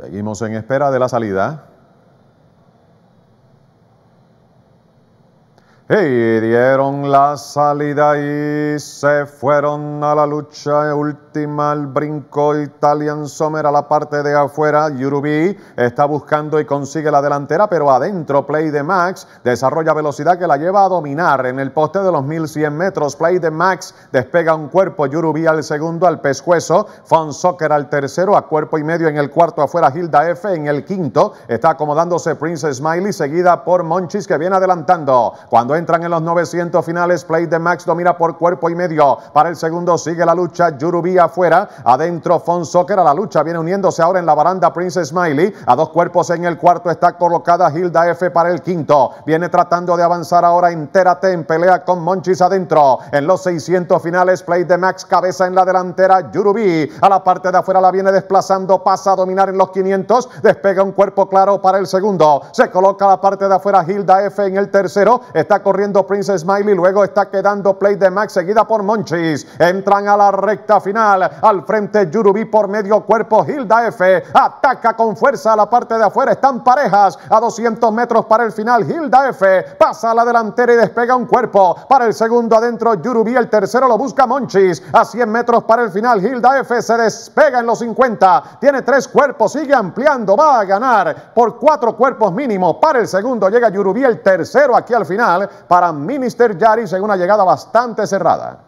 Seguimos en espera de la salida. Y dieron la salida y se fueron a la lucha última el brinco. Italian Sommer a la parte de afuera. Yurubi está buscando y consigue la delantera, pero adentro Play de Max desarrolla velocidad que la lleva a dominar en el poste de los 1100 metros. Play de Max despega un cuerpo. Yurubi al segundo, al pescuezo. Fon al tercero, a cuerpo y medio en el cuarto. Afuera Hilda F en el quinto. Está acomodándose Princess Smiley, seguida por Monchis que viene adelantando. Cuando Entran en los 900 finales. Play de Max domina por cuerpo y medio. Para el segundo sigue la lucha. Yurubí afuera. Adentro Fonsocker a la lucha. Viene uniéndose ahora en la baranda Prince Smiley. A dos cuerpos en el cuarto está colocada Hilda F para el quinto. Viene tratando de avanzar ahora entérate en pelea con Monchis adentro. En los 600 finales, play de Max, cabeza en la delantera, Yurubí. A la parte de afuera la viene desplazando, pasa a dominar en los 500, despega un cuerpo claro para el segundo. Se coloca a la parte de afuera Hilda F en el tercero. Está corriendo Princess Smiley, luego está quedando Play de Max, seguida por Monchis. Entran a la recta final, al frente Yurubi por medio cuerpo, Hilda F. Ataca con fuerza a la parte de afuera, están parejas a 200 metros para el final, Hilda F. Pasa a la delantera y despega un cuerpo. Para el segundo adentro, Yurubi el tercero lo busca Monchis. A 100 metros para el final, Hilda F. se despega en los 50, tiene tres cuerpos, sigue ampliando, va a ganar por cuatro cuerpos mínimo. Para el segundo llega Yurubi el tercero aquí al final para Minister Yaris según una llegada bastante cerrada.